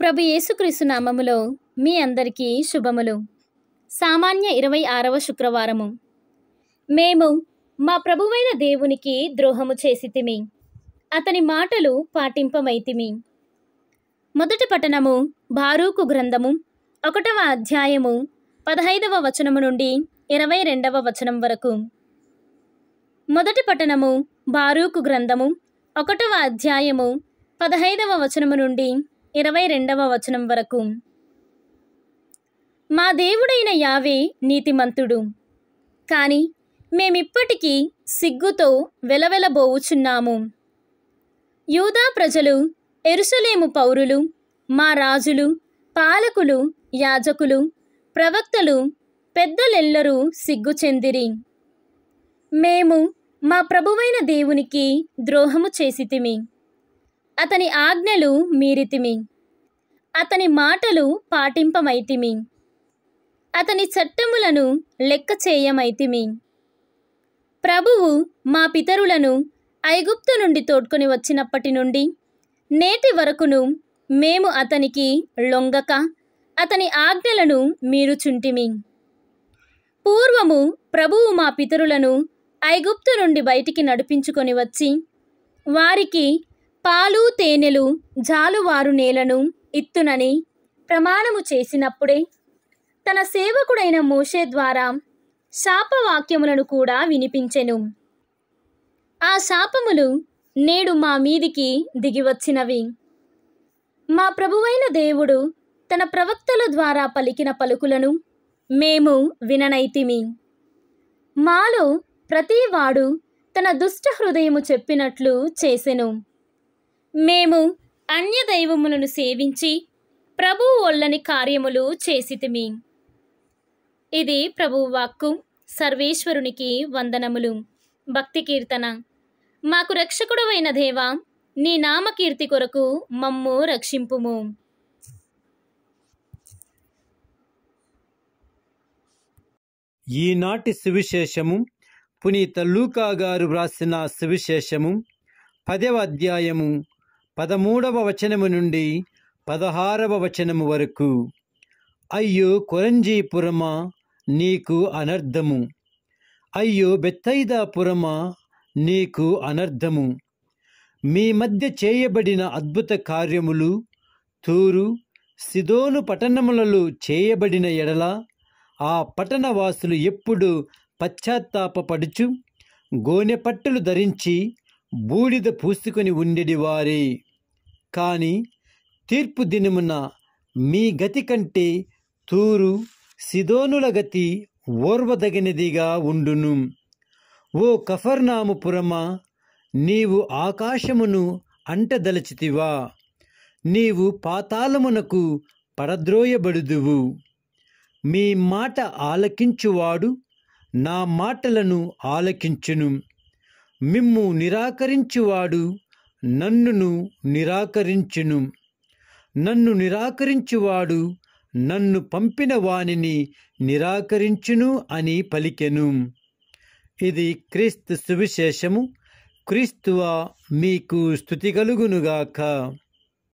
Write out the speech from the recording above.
ప్రభు యేసుక్రీస్తు నామములో మీ అందరికీ శుభములు సామాన్య ఇరవై ఆరవ శుక్రవారము మేము మా ప్రభువైన దేవునికి ద్రోహము చేసితిమి అతని మాటలు పాటింపమైతిమి మొదటి పట్టణము భారూకు గ్రంథము ఒకటవ అధ్యాయము పదహైదవ వచనము నుండి ఇరవై రెండవ వచనం వరకు మొదటి పట్టణము భారూకు గ్రంథము ఒకటవ అధ్యాయము పదహైదవ వచనము నుండి ఇరవై రెండవ వచనం వరకు మా దేవుడైన యావే నీతిమంతుడు కానీ మేమిప్పటికీ సిగ్గుతో వెలవెలబోవుచున్నాము యూదా ప్రజలు ఎరుసలేము పౌరులు మా రాజులు పాలకులు యాజకులు ప్రవక్తలు పెద్దలెల్లరూ సిగ్గు చెందిరి మేము మా ప్రభువైన దేవునికి ద్రోహము చేసితిమి అతని ఆజ్ఞలు మీరితిమి అతని మాటలు పాటింపమైతిమి అతని చట్టములను లెక్క చేయమైతిమి ప్రభువు మా పితరులను ఐగుప్తు నుండి తోడ్కొని వచ్చినప్పటి నుండి నేటి వరకును మేము అతనికి లొంగక అతని ఆజ్ఞలను మీరు చుంటిమి పూర్వము ప్రభువు మా పితరులను ఐగుప్తు నుండి బయటికి నడిపించుకొని వచ్చి వారికి పాలు తేనెలు జాలువారు నేలను ఇత్తునని ప్రమాణము చేసినప్పుడే తన సేవకుడైన మోషే ద్వారా శాపవాక్యములను కూడా వినిపించెను ఆ శాపములు నేడు మా మీదికి దిగివచ్చినవి మా ప్రభువైన దేవుడు తన ప్రవక్తల ద్వారా పలికిన పలుకులను మేము విననైతిమి మాలో ప్రతివాడు తన దుష్ట హృదయము చెప్పినట్లు చేసెను మేము అన్య దైవములను సేవించి ప్రభువు ఒళ్ళని కార్యములు చేసితిమి ఇది ప్రభువు వాక్కు సర్వేశ్వరునికి వందనములు భక్తి కీర్తన మాకు రక్షకుడవైన దేవా నీ నామకీర్తి కొరకు మమ్ము రక్షింపుము ఈనాటి సువిశేషము పునీత లూకా గారు వ్రాసిన సువిశేషము పదవ అధ్యాయము పదమూడవ వచనము నుండి పదహారవ వచనము వరకు అయ్యో కొరంజీపురమ నీకు అనర్ధము అయ్యో బెత్తైదాపురమ నీకు అనర్ధము మీ మధ్య చేయబడిన అద్భుత కార్యములు తూరు సిదోను పట్టణములలో చేయబడిన ఎడల ఆ పట్టణవాసులు ఎప్పుడు పశ్చాత్తాపడుచు గోనె పట్టులు ధరించి బూడిద పూసుకొని వారే కానీ తీర్పు దినమున మీ గతి కంటే తూరు సిదోనుల గతి ఓర్వదగినదిగా ఉండును ఓ కఫర్నాముపురమా నీవు ఆకాశమును అంటదలచితివా నీవు పాతాళమునకు పడద్రోయబడుదువు మీ మాట ఆలకించువాడు నా మాటలను ఆలకించును మిమ్ము నిరాకరించువాడు నన్నును నిరాకరించును నన్ను నిరాకరించువాడు నన్ను పంపిన వానిని నిరాకరించును అని పలికెను ఇది క్రీస్తు సువిశేషము క్రీస్తువా మీకు స్థుతి కలుగునుగాక